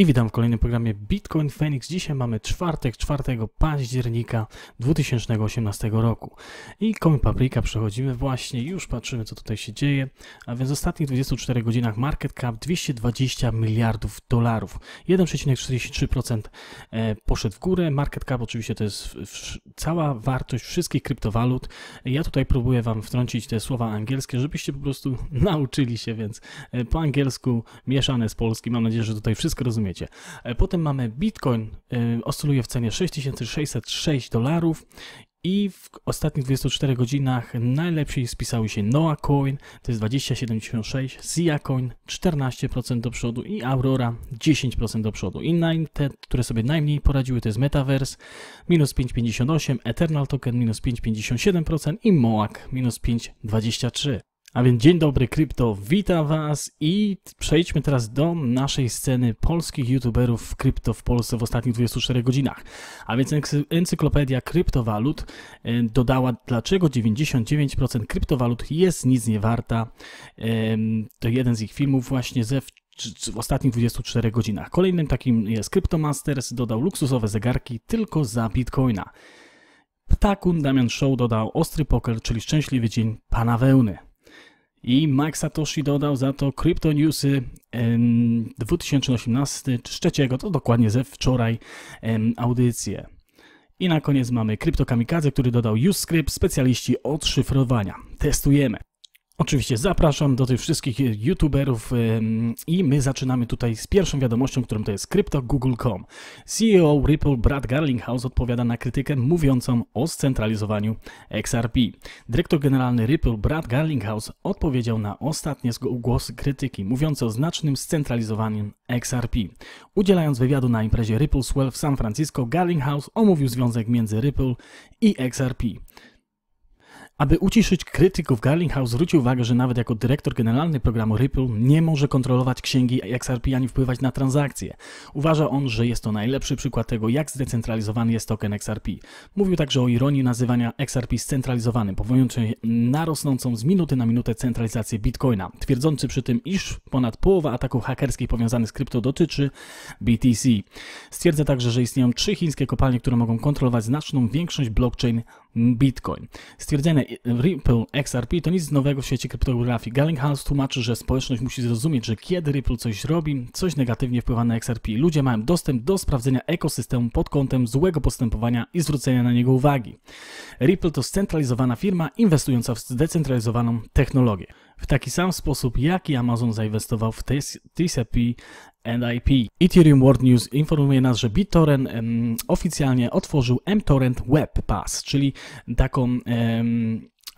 I witam w kolejnym programie Bitcoin Phoenix. Dzisiaj mamy czwartek, 4 października 2018 roku. I Coin Paprika przechodzimy właśnie, już patrzymy co tutaj się dzieje. A więc w ostatnich 24 godzinach market cap 220 miliardów dolarów. 1,43% e, poszedł w górę. Market cap oczywiście to jest cała wartość wszystkich kryptowalut. Ja tutaj próbuję Wam wtrącić te słowa angielskie, żebyście po prostu nauczyli się, więc e, po angielsku mieszane z polskim. Mam nadzieję, że tutaj wszystko rozumiecie rozumiecie. E, potem mamy Bitcoin, e, oscyluje w cenie 6606 dolarów i w ostatnich 24 godzinach najlepiej spisały się Noa Coin, to jest 20,76, Sia Coin 14% do przodu i Aurora 10% do przodu. I naj, te, które sobie najmniej poradziły to jest Metaverse minus 5,58, Eternal Token minus 5,57% i Moak minus 5,23%. A więc dzień dobry krypto, witam Was i przejdźmy teraz do naszej sceny polskich youtuberów w krypto w Polsce w ostatnich 24 godzinach. A więc encyklopedia kryptowalut e, dodała, dlaczego 99% kryptowalut jest nic nie warta. To jeden z ich filmów właśnie ze w ostatnich 24 godzinach. Kolejnym takim jest CryptoMasters, dodał luksusowe zegarki tylko za bitcoina. Ptakun Damian Show dodał ostry poker, czyli szczęśliwy dzień pana wełny. I Mike Satoshi dodał za to Crypto Newsy 2018 trzeciego, to dokładnie ze wczoraj audycję. I na koniec mamy Crypto Kamikaze, który dodał UseScript, specjaliści od szyfrowania. Testujemy. Oczywiście zapraszam do tych wszystkich youtuberów i my zaczynamy tutaj z pierwszą wiadomością, którą to jest CryptoGoogle.com. CEO Ripple Brad Garlinghouse odpowiada na krytykę mówiącą o scentralizowaniu XRP. Dyrektor generalny Ripple Brad Garlinghouse odpowiedział na ostatnie głosy krytyki mówiące o znacznym scentralizowaniu XRP. Udzielając wywiadu na imprezie Ripple Swell w San Francisco, Garlinghouse omówił związek między Ripple i XRP. Aby uciszyć krytyków, Garlinghouse zwrócił uwagę, że nawet jako dyrektor generalny programu Ripple nie może kontrolować księgi XRP ani wpływać na transakcje. Uważa on, że jest to najlepszy przykład tego, jak zdecentralizowany jest token XRP. Mówił także o ironii nazywania XRP scentralizowanym, powołującej na rosnącą z minuty na minutę centralizację bitcoina, twierdzący przy tym, iż ponad połowa ataków hakerskich powiązanych z krypto dotyczy BTC. Stwierdza także, że istnieją trzy chińskie kopalnie, które mogą kontrolować znaczną większość blockchain Bitcoin. Stwierdzenie Ripple XRP to nic nowego w świecie kryptografii. Gallinghouse tłumaczy, że społeczność musi zrozumieć, że kiedy Ripple coś robi, coś negatywnie wpływa na XRP. Ludzie mają dostęp do sprawdzenia ekosystemu pod kątem złego postępowania i zwrócenia na niego uwagi. Ripple to scentralizowana firma inwestująca w zdecentralizowaną technologię w taki sam sposób, jaki Amazon zainwestował w TCP NIP. Ethereum World News informuje nas, że BitTorrent oficjalnie otworzył mTorrent Web Pass, czyli taką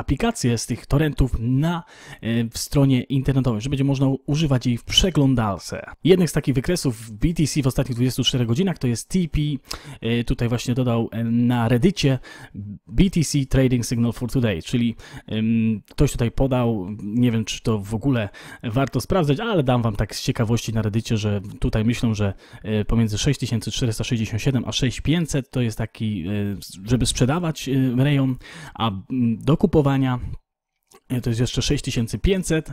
aplikację z tych torrentów na e, w stronie internetowej, że będzie można używać jej w przeglądalce. Jednym z takich wykresów BTC w ostatnich 24 godzinach to jest TP, e, tutaj właśnie dodał e, na reddicie BTC Trading Signal for Today, czyli ktoś tutaj podał, nie wiem czy to w ogóle warto sprawdzać, ale dam wam tak z ciekawości na reddicie, że tutaj myślą, że pomiędzy 6467 a 6500 to jest taki, żeby sprzedawać rejon, a dokupować E, to jest jeszcze 6500,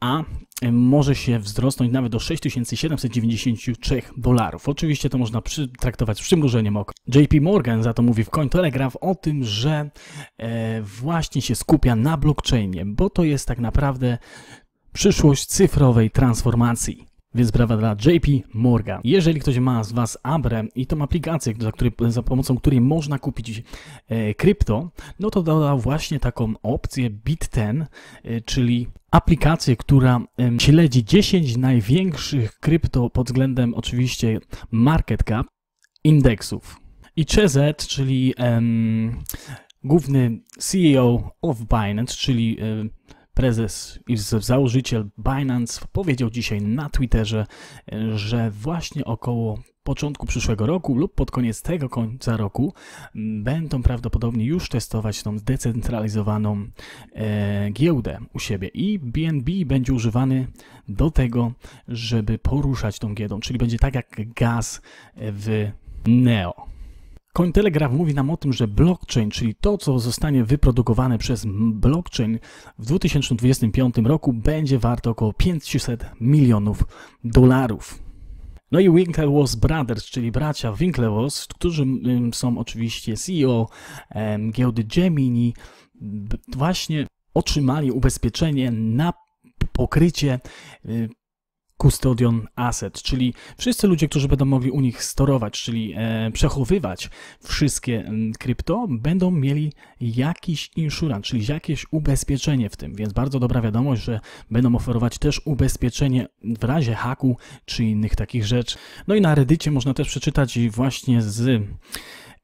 a e, może się wzrosnąć nawet do 6793 dolarów. Oczywiście to można traktować z przymrużeniem oka. JP Morgan za to mówi w Cointelegraph o tym, że e, właśnie się skupia na blockchainie, bo to jest tak naprawdę przyszłość cyfrowej transformacji. Więc brawa dla JP Morgan. Jeżeli ktoś ma z Was Abre i tą aplikację, za, za pomocą której można kupić e, krypto, no to dodał właśnie taką opcję BitTen, e, czyli aplikację, która e, śledzi 10 największych krypto pod względem oczywiście market cap indeksów. I CZ, czyli główny CEO of Binance, czyli Prezes i założyciel Binance powiedział dzisiaj na Twitterze, że właśnie około początku przyszłego roku lub pod koniec tego końca roku mm, będą prawdopodobnie już testować tą zdecentralizowaną e, giełdę u siebie i BNB będzie używany do tego, żeby poruszać tą giełdą, czyli będzie tak jak gaz w Neo. Cointelegraph mówi nam o tym, że blockchain, czyli to, co zostanie wyprodukowane przez blockchain w 2025 roku, będzie warte około 500 milionów dolarów. No i Winklevoss Brothers, czyli bracia Winklevoss, którzy są oczywiście CEO giełdy Gemini, właśnie otrzymali ubezpieczenie na pokrycie y, custodian asset, czyli wszyscy ludzie, którzy będą mogli u nich storować, czyli e, przechowywać wszystkie krypto, będą mieli jakiś insurance, czyli jakieś ubezpieczenie w tym. Więc bardzo dobra wiadomość, że będą oferować też ubezpieczenie w razie haku czy innych takich rzeczy. No i na Reddicie można też przeczytać właśnie z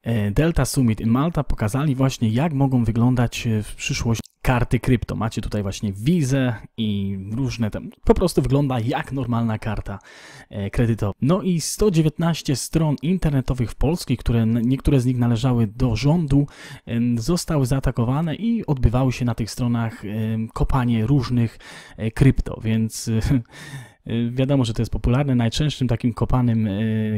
e, Delta Summit in Malta pokazali właśnie, jak mogą wyglądać e, w przyszłości karty krypto. Macie tutaj właśnie wizę i różne tam. Po prostu wygląda jak normalna karta e, kredytowa. No i 119 stron internetowych w Polski, które niektóre z nich należały do rządu, e, zostały zaatakowane i odbywały się na tych stronach e, kopanie różnych krypto, więc wiadomo, że to jest popularne. Najczęstszym takim kopanym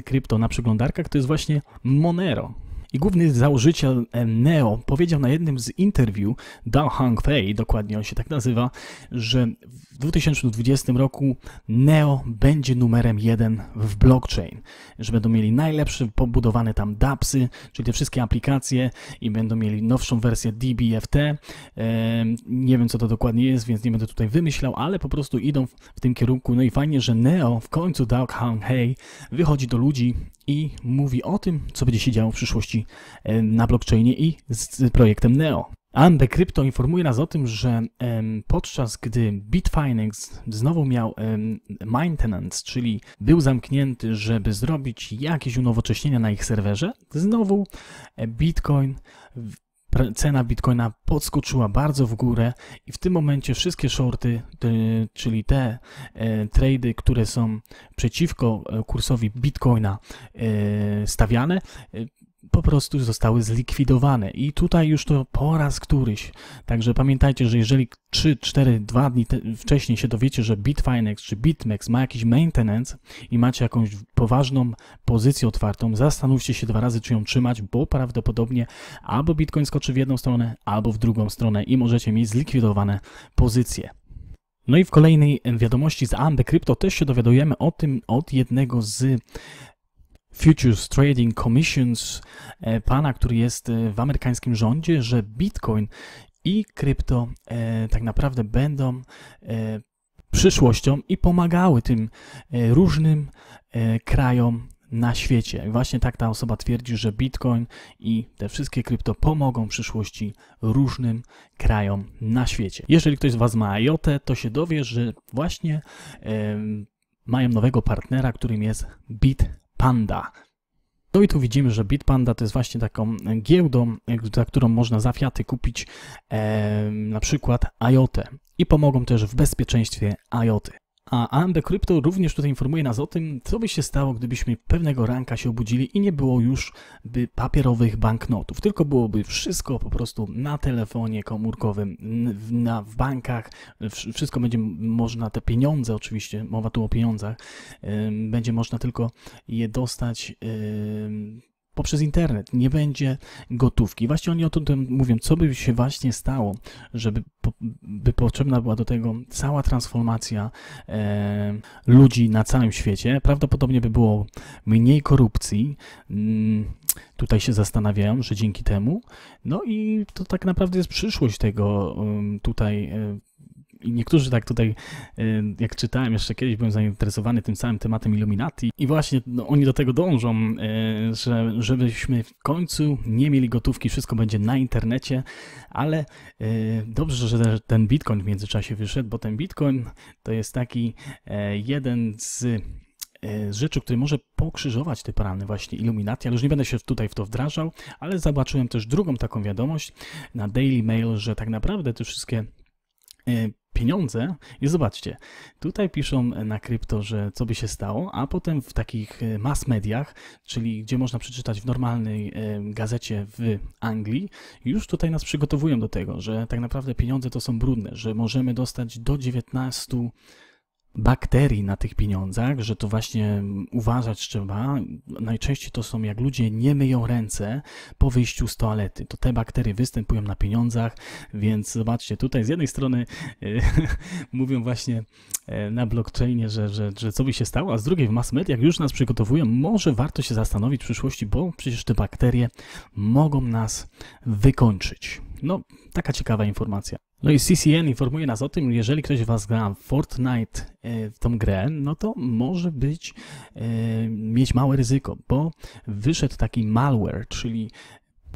krypto na przeglądarkach to jest właśnie Monero i główny założyciel Neo powiedział na jednym z interwiu Dao Hang Fei, dokładnie on się tak nazywa, że w 2020 roku Neo będzie numerem jeden w blockchain, że będą mieli najlepsze pobudowane tam dAppsy, czyli te wszystkie aplikacje i będą mieli nowszą wersję DBFT. Nie wiem co to dokładnie jest, więc nie będę tutaj wymyślał, ale po prostu idą w tym kierunku. No i fajnie, że Neo w końcu Dao Hang Fei wychodzi do ludzi i mówi o tym, co będzie się działo w przyszłości e, na blockchainie i z projektem NEO. AMD Crypto informuje nas o tym, że podczas gdy Bitfinex znowu miał maintenance, czyli był zamknięty, żeby zrobić jakieś unowocześnienia na ich serwerze, znowu e, Bitcoin cena bitcoina podskoczyła bardzo w górę i w tym momencie wszystkie shorty, czyli te e, trady, które są przeciwko e, kursowi bitcoina e, stawiane, po prostu zostały zlikwidowane. I tutaj już to po raz któryś. Także pamiętajcie, że jeżeli 3, 4, 2 dni wcześniej się dowiecie, że Bitfinex czy Bitmex ma jakiś maintenance i macie jakąś poważną pozycję otwartą, zastanówcie się dwa razy, czy ją trzymać, bo prawdopodobnie albo Bitcoin skoczy w jedną stronę, albo w drugą stronę i możecie mieć zlikwidowane pozycje. No i w kolejnej wiadomości z Ambe Crypto też się dowiadujemy o tym od jednego z Futures Trading Commissions, e, pana, który jest e, w amerykańskim rządzie, że Bitcoin i krypto e, tak naprawdę będą przyszłością i pomagały tym różnym krajom na świecie. Właśnie tak ta osoba twierdzi, że Bitcoin i te wszystkie krypto pomogą w przyszłości różnym krajom na świecie. Jeżeli ktoś z Was ma IOTę, to się dowie, że właśnie e, mają nowego partnera, którym jest Bit Bitpanda. No i tu widzimy, że Bitpanda to jest właśnie taką giełdą, za którą można za fiaty kupić e, na przykład IOTę i pomogą też w bezpieczeństwie IOTy. A AMD Crypto również tutaj informuje nas o tym, co by się stało, gdybyśmy pewnego ranka się obudzili i nie było już by papierowych banknotów, tylko byłoby wszystko po prostu na telefonie komórkowym, w, na, w bankach, wszystko będzie można, te pieniądze oczywiście, mowa tu o pieniądzach, yy, będzie można tylko je dostać yy, poprzez internet, nie będzie gotówki. Właśnie oni o tym mówią, co by się właśnie stało, żeby by potrzebna była do tego cała transformacja e, ludzi na całym świecie. Prawdopodobnie by było mniej korupcji. Mm, tutaj się zastanawiają, że dzięki temu. No i to tak naprawdę jest przyszłość tego um, tutaj e, i niektórzy tak tutaj, y, jak czytałem jeszcze kiedyś, byłem zainteresowany tym samym tematem Illuminati i właśnie no, oni do tego dążą, y, że żebyśmy w końcu nie mieli gotówki, wszystko będzie na internecie, ale y, dobrze, że ten Bitcoin w międzyczasie wyszedł, bo ten Bitcoin to jest taki e, jeden z z e, rzeczy, które może pokrzyżować te plany właśnie Illuminati, ale już nie będę się tutaj w to wdrażał, ale zobaczyłem też drugą taką wiadomość na Daily Mail, że tak naprawdę te wszystkie E, pieniądze i zobaczcie, tutaj piszą na krypto, że co by się stało, a potem w takich e, mass mediach, czyli gdzie można przeczytać w normalnej e, gazecie w Anglii, już tutaj nas przygotowują do tego, że tak naprawdę pieniądze to są brudne, że możemy dostać do 19 bakterii na tych pieniądzach, że to właśnie uważać trzeba. Najczęściej to są jak ludzie nie myją ręce po wyjściu z toalety. To te bakterie występują na pieniądzach, więc zobaczcie, tutaj z jednej strony yy, mówią właśnie yy, na blockchainie, że, że, że co by się stało, a z drugiej w mass mediach już nas przygotowują. Może warto się zastanowić w przyszłości, bo przecież te bakterie mogą nas wykończyć. No, taka ciekawa informacja. No i CCN informuje nas o tym, jeżeli ktoś Was gra w Fortnite, e, w tą grę, no to może być, e, mieć małe ryzyko, bo wyszedł taki malware, czyli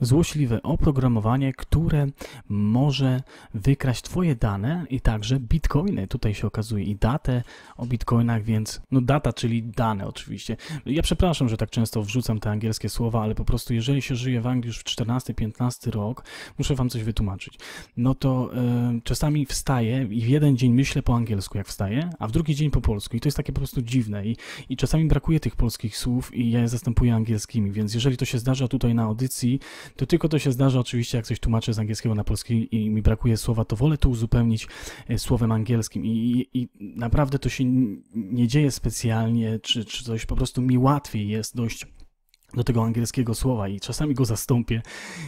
złośliwe oprogramowanie, które może wykraść Twoje dane i także bitcoiny. Tutaj się okazuje i datę o bitcoinach, więc no data, czyli dane oczywiście. Ja przepraszam, że tak często wrzucam te angielskie słowa, ale po prostu jeżeli się żyje w Anglii już w 14-15 rok, muszę Wam coś wytłumaczyć. No to e, czasami wstaję i w jeden dzień myślę po angielsku jak wstaję, a w drugi dzień po polsku i to jest takie po prostu dziwne i, i czasami brakuje tych polskich słów i ja je zastępuję angielskimi, więc jeżeli to się zdarza tutaj na audycji, to tylko to się zdarza oczywiście, jak coś tłumaczę z angielskiego na polski i mi brakuje słowa, to wolę to uzupełnić e, słowem angielskim i, i, i naprawdę to się nie dzieje specjalnie, czy, czy coś, po prostu mi łatwiej jest dość do tego angielskiego słowa i czasami go zastąpię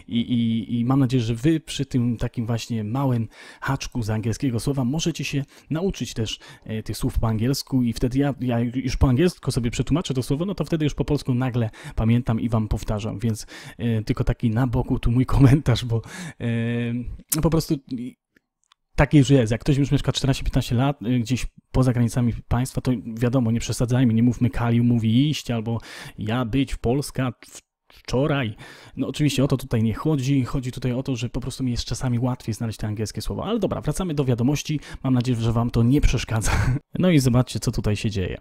I, i, i, mam nadzieję, że wy przy tym takim właśnie małym haczku z angielskiego słowa możecie się nauczyć też e, tych słów po angielsku i wtedy ja, ja już po angielsku sobie przetłumaczę to słowo, no to wtedy już po polsku nagle pamiętam i wam powtarzam, więc e, tylko taki na boku tu mój komentarz, bo e, no po prostu takie już jest. Jak ktoś już mieszka 14-15 lat y, gdzieś poza granicami państwa, to wiadomo, nie przesadzajmy, nie mówmy Kaliu mówi iść albo ja być w Polska wczoraj. No oczywiście o to tutaj nie chodzi. Chodzi tutaj o to, że po prostu mi jest czasami łatwiej znaleźć te angielskie słowa. Ale dobra, wracamy do wiadomości. Mam nadzieję, że wam to nie przeszkadza. No i zobaczcie, co tutaj się dzieje.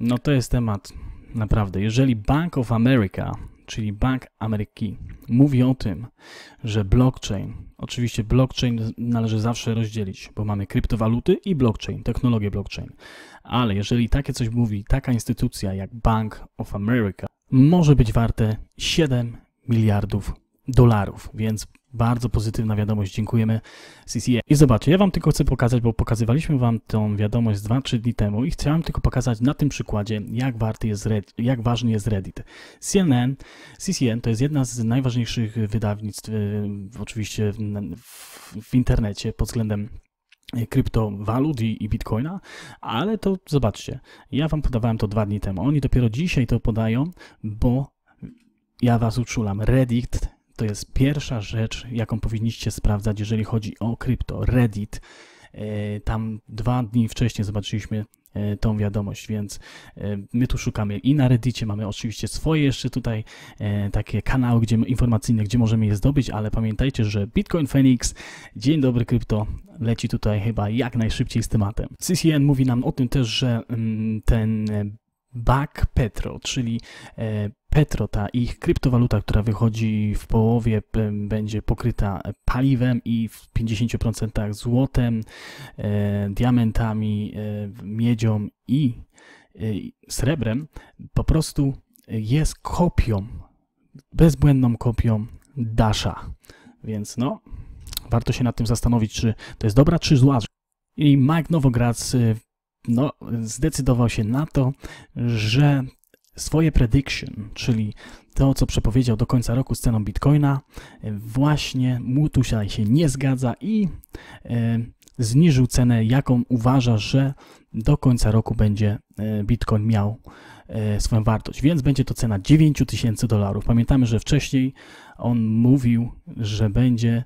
No to jest temat naprawdę. Jeżeli Bank of America czyli Bank Ameryki, mówi o tym, że blockchain, oczywiście blockchain należy zawsze rozdzielić, bo mamy kryptowaluty i blockchain, technologię blockchain. Ale jeżeli takie coś mówi taka instytucja jak Bank of America, może być warte 7 miliardów dolarów, więc bardzo pozytywna wiadomość, dziękujemy CCA. I zobaczcie, ja Wam tylko chcę pokazać, bo pokazywaliśmy Wam tą wiadomość 2-3 dni temu i chciałem tylko pokazać na tym przykładzie, jak, warty jest Reddit, jak ważny jest Reddit. CNN, CCN to jest jedna z najważniejszych wydawnictw y, oczywiście w, w, w internecie pod względem kryptowalut i, i bitcoina, ale to zobaczcie, ja Wam podawałem to dwa dni temu, oni dopiero dzisiaj to podają, bo ja Was uczulam, Reddit to jest pierwsza rzecz, jaką powinniście sprawdzać, jeżeli chodzi o krypto. Reddit. E, tam dwa dni wcześniej zobaczyliśmy e, tą wiadomość, więc e, my tu szukamy i na Reddicie mamy oczywiście swoje jeszcze tutaj takie kanały gdzie, informacyjne, gdzie możemy je zdobyć, ale pamiętajcie, że Bitcoin Phoenix, dzień dobry krypto, leci tutaj chyba jak najszybciej z tematem. CCN mówi nam o tym też, że mm, ten Back Petro, czyli e, Petro, ta ich kryptowaluta, która wychodzi w połowie, będzie pokryta paliwem i w 50% złotem, e, diamentami, e, miedzią i srebrem. Po prostu jest kopią, bezbłędną kopią Dasha. Więc no, warto się nad tym zastanowić, czy to jest dobra, czy zła. I Mike Nowogradz no, zdecydował się na to, że swoje prediction, czyli to, co przepowiedział do końca roku z ceną bitcoina, właśnie mu tutaj się nie zgadza i e, zniżył cenę, jaką uważa, że do końca roku będzie e, bitcoin miał e, swoją wartość, więc będzie to cena 9000 dolarów. Pamiętamy, że wcześniej on mówił, że będzie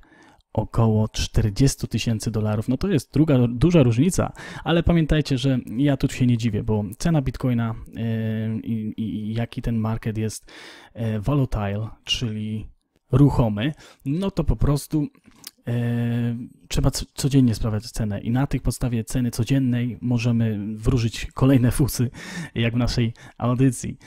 około 40 tysięcy dolarów. No to jest druga, duża różnica, ale pamiętajcie, że ja tu się nie dziwię, bo cena bitcoina y, i, jaki ten market jest y, volatile, czyli ruchomy, no to po prostu y, trzeba codziennie sprawdzać cenę i na tych podstawie ceny codziennej możemy wróżyć kolejne fusy, jak w naszej audycji.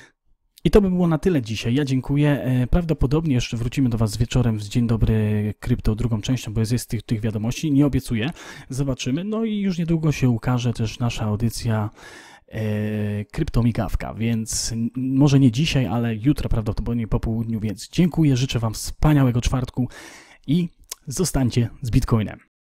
I to by było na tyle dzisiaj. Ja dziękuję. E, prawdopodobnie jeszcze wrócimy do Was wieczorem z Dzień Dobry Krypto drugą częścią, bo jest tych, tych wiadomości. Nie obiecuję. Zobaczymy. No i już niedługo się ukaże też nasza audycja e, kryptomigawka, więc może nie dzisiaj, ale jutro prawdopodobnie po południu, więc dziękuję, życzę Wam wspaniałego czwartku i zostańcie z Bitcoinem.